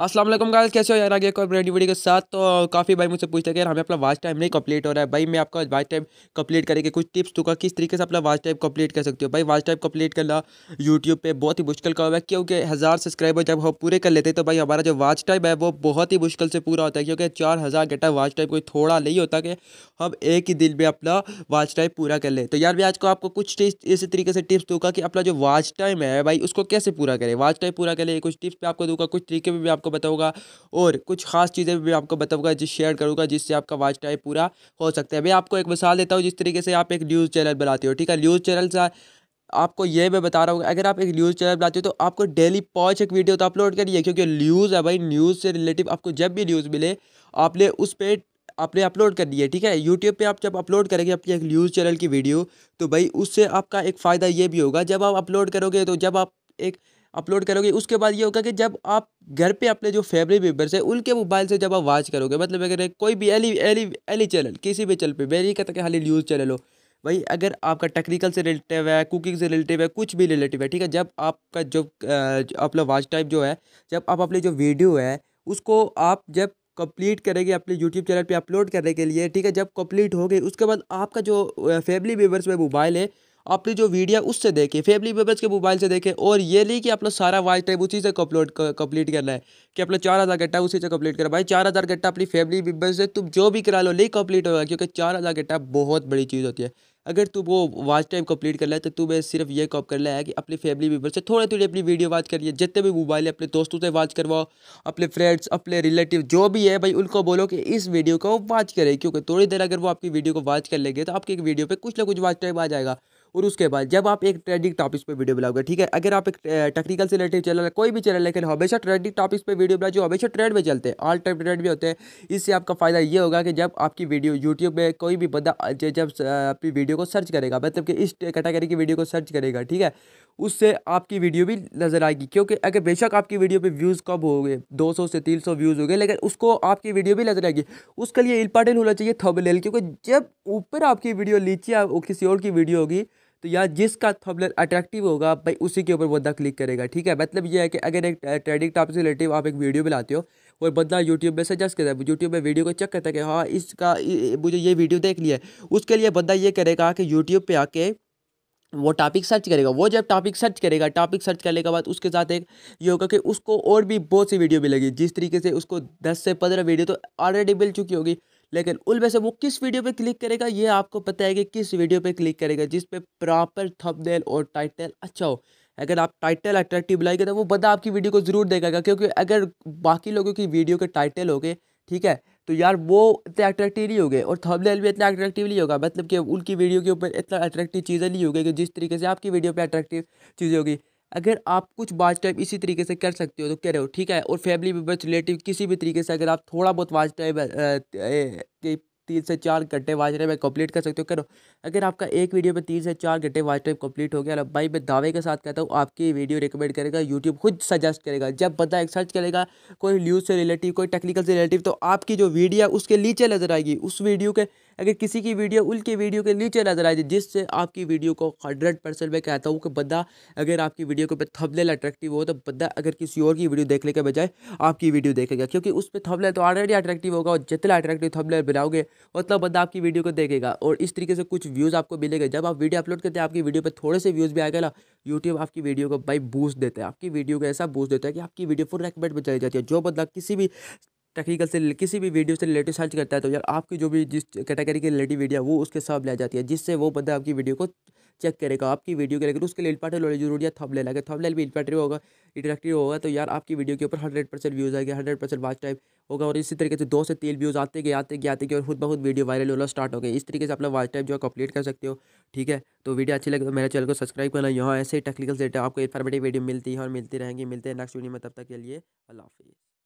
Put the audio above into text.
Aslam guys कैसे हो यार आगे एक और ब्रांड वीडियो के साथ तो काफ़ी भाई मुझसे पूछते कि यार हमें अपना वाच टाइम नहीं कंप्लीट हो रहा है भाई मैं आपका वाच टाइम कंप्लीट करेंगे कुछ टिप्स दूंगा किस तरीके से अपना वाच टाइम कंप्लीट कर सकते हो भाई वाच टाइम कंप्लीट करना यूट्यूब पे बहुत ही मुश्किल का हुआ है क्योंकि हज़ार सब्सक्राइबर जब हम पूरे कर लेते तो भाई हमारा जो वाच टाइम है वो बहुत ही मुश्किल से पूरा होता है क्योंकि चार हज़ार घंटा वाच टाइम कोई थोड़ा नहीं होता कि हम एक ही दिन में अपना वाच टाइम पूरा कर ले तो यार भी आज को आपको कुछ इसी तरीके से टिप्स दूंगा कि अपना जो वाच टाइम है भाई उसको कैसे पूरा करें वाच टाइम पूरा करें कुछ टिप्स भी आपको दूंगा कुछ तरीके भी आपको आपको बताऊँगा और कुछ खास चीज़ें भी आपको बताऊँगा जिस शेयर करूँगा जिससे आपका वाच टाइम पूरा हो सकता है मैं आपको एक मिसाल देता हूँ जिस तरीके से आप एक न्यूज़ चैनल बनाते हो ठीक है न्यूज़ चैनल से आपको ये मैं बता रहा हूँ अगर आप एक न्यूज़ चैनल बनाते हो तो आपको डेली पाँच एक वीडियो तो अपलोड करिए क्योंकि न्यूज़ है भाई न्यूज़ से रिलेटिव आपको जब भी न्यूज़ मिले आपने उस पर आपने अपलोड करनी है ठीक है यूट्यूब पे आप जब अपलोड करेंगे अपनी एक न्यूज़ चैनल की वीडियो तो भाई उससे आपका एक फ़ायदा ये भी होगा जब आप अपलोड करोगे तो जब आप एक अपलोड करोगे उसके बाद ये होगा कि जब आप घर पे अपने जो फैमिली मेम्बर्स हैं उनके मोबाइल से जब आप वॉच करोगे मतलब अगर कोई भी एली एली एली चैनल किसी भी चैनल पर मैं नहीं कहता कि हाली न्यूज़ चैनल हो भाई अगर आपका टेक्निकल से रिलेटिव है कुकिंग से रिलेटिव है कुछ भी रिलेटिव है ठीक है जब आपका जो अपना वॉच टाइम जो है जब आप अपनी जो वीडियो है उसको आप जब कंप्लीट करेंगे अपने यूट्यूब चैनल पे अपलोड करने के लिए ठीक है जब कंप्लीट हो गई उसके बाद आपका जो फैमिली मेम्बर्स में मोबाइल है अपनी जो वीडियो उससे देखें फैमिली मेम्बर्स के मोबाइल से देखें और ये नहीं कि अपना सारा वाच टाइम उसी से अपलोड कंप्लीट करना है कि अपना चार हज़ार घंटा उसी से कंप्लीट करें भाई चार हज़ार घंटा अपनी फैमिली मेम्बर्स से तुम जो भी करा लो नहीं कंप्लीट होगा क्योंकि चार हज़ार घंटा बहुत बड़ी चीज़ होती है अगर तुम वो वाच टाइम कंप्लीट कर है तो तुम्हें सिर्फ ये कॉप कर है कि अपनी फैमिली मेम्बर से थोड़ी थोड़ी अपनी वीडियो वाच करिए जितने भी मोबाइल है अपने दोस्तों से वाच करवाओ अपने फ्रेंड्स अपने रिलेटिव जो भी है भाई उनको बोलो कि इस वीडियो को वाच करें क्योंकि थोड़ी देर अगर वो आपकी वीडियो को वाच कर लेंगे तो आपकी एक वीडियो पर कुछ ना कुछ वाच टाइम आ जाएगा और उसके बाद जब आप एक ट्रेंडिंग टॉपिक्स पे वीडियो बनाओगे ठीक है अगर आप एक टेक्निकल से रिलेटेड चैनल कोई भी चैनल लेकिन हमेशा ट्रेंडिंग टॉपिक्स पे वीडियो बनाओ जो हमेशा ट्रेंड में चलते हैं ऑल टाइम ट्रेड में होते हैं इससे आपका फ़ायदा ये होगा कि जब आपकी वीडियो यूट्यूब में कोई भी बंदा जब आपकी वीडियो को सर्च करेगा मतलब कि इस कैटेगरी की वीडियो को सर्च करेगा ठीक है उससे आपकी वीडियो भी नज़र आएगी क्योंकि अगर बेशक आपकी वीडियो पर व्यूज़ कम हो गए सौ से सौ व्यूज़ हो गए लेकिन उसको आपकी वीडियो भी नज़र आएगी उसके लिए इंपॉर्टेंट होना चाहिए थंबनेल क्योंकि जब ऊपर आपकी वीडियो नीचे किसी और की वीडियो होगी तो यहाँ जिसका थंबनेल अट्रैक्टिव होगा भाई उसी के ऊपर बंदा क्लिक करेगा ठीक है मतलब ये है कि अगर एक ट्रेडिंग टॉपिक से रिलेटिव आप एक वीडियो बनाते हो और बंदा यूट्यूब में सजेस्ट करता है यूट्यूब में वीडियो को चेक करता है कि हाँ इसका मुझे ये वीडियो देख लिया है उसके लिए बंदा ये करेगा कि यूट्यूब पर आके वो टॉपिक सर्च करेगा वो जब टॉपिक सर्च करेगा टॉपिक सर्च करने के बाद उसके साथ एक ये होगा कि उसको और भी बहुत सी वीडियो मिलेगी जिस तरीके से उसको दस से पंद्रह वीडियो तो ऑलरेडी मिल चुकी होगी लेकिन उनमें से वो किस वीडियो पे क्लिक करेगा ये आपको पता है कि किस वीडियो पे क्लिक करेगा जिस पे प्रॉपर थंबनेल और टाइटल अच्छा हो अगर आप टाइटल अट्रैक्टिव लाएंगे तो वो बंदा आपकी वीडियो को ज़रूर देखेगा क्योंकि अगर बाकी लोगों की वीडियो के टाइटल हो गए ठीक है तो यार वो इतने अट्रैक्टिव नहीं होंगे और थंबनेल भी इतना अट्रैक्टिव नहीं होगा मतलब कि उनकी वीडियो के ऊपर इतना अट्रैक्टिव चीज़ें नहीं होगी कि जिस तरीके से आपकी वीडियो पर अट्रैक्टिव चीज़ें होगी अगर आप कुछ वाच टाइम इसी तरीके से कर सकते हो तो कह रहे हो ठीक है और फैमिली मेम्बर्स रिलेटिव किसी भी तरीके से अगर आप थोड़ा बहुत वाच टाइम तीन से चार घंटे वाच टाइम कंप्लीट कर सकते हो करो अगर आपका एक वीडियो में तीन से चार घंटे वाच टाइम कंप्लीट हो गया भाई मैं दावे के साथ कहता हूँ आपकी वीडियो रिकमेंड करेगा यूट्यूब खुद सजेस्ट करेगा जब बंदा एक सर्च करेगा कोई न्यूज़ से रिलेटिव कोई टेक्निकल से रिलेटिव तो आपकी जो वीडियो है उसके नीचे नजर आएगी उस वीडियो के अगर किसी की वीडियो के वीडियो के नीचे नजर आए जिससे आपकी वीडियो को हंड्रेड परसेंट मैं कहता हूँ कि बंदा अगर आपकी वीडियो के ऊपर थबलेल अट्रैक्टिव हो तो बंदा अगर किसी और की वीडियो देखने के बजाय आपकी वीडियो देखेगा क्योंकि उस पर थबलेल तो ऑलरेडी अट्रैक्टिव होगा और जितना अट्रैक्टिव थबलेल बनाओगे उतना बंदा आपकी वीडियो को देखेगा और इस तरीके से कुछ व्यूज़ आपको मिलेगा जब आप वीडियो अपलोड करते हैं आपकी वीडियो पर थोड़े से व्यूज़ भी आएगा ना यूट्यूब आपकी वीडियो को बाई बूस्ट देता है आपकी वीडियो को ऐसा बूस्ट देता है कि आपकी वीडियो फुल रेकमेंड में चली जाती है जो बंदा किसी भी टेक्निकल से किसी भी वीडियो से रिलेटेड सर्च करता है तो यार आपकी जो भी जिस कैटेगरी के रिलेटेड वीडियो वो उसके साथ ले जाती है जिससे वो बंदा आपकी वीडियो को चेक करेगा आपकी वीडियो करेगा लेकर उसके लिए इल्पाटर लॉली जरूरी है थप ले लगे थप लेल भी इल्पाटिव होगा इंटरेक्टिव होगा तो यार आपकी वीडियो के ऊपर हंड्रेड परसेंट व्यूज़ आएगा हंड्रेड परसेंट वाच टाइप होगा और इसी तरीके से दो से तीन व्यूज़ आते गए आते गए आते गए और खुद बहुत वीडियो वायरल होना स्टार्ट हो गए इस तरीके से अपना वाच टाइप जो है कंप्लीट कर सकते हो ठीक है तो वीडियो अच्छी लगे तो मेरे चैनल को सब्सक्राइब करना यहाँ ऐसे ही टेक्निकल डेटा आपको इन्फॉर्मेटिव वीडियो मिलती है और मिलती रहेंगी मिलते हैं नेक्स्ट वीडियो में तब तक के लिए अल्लाह हाफिज़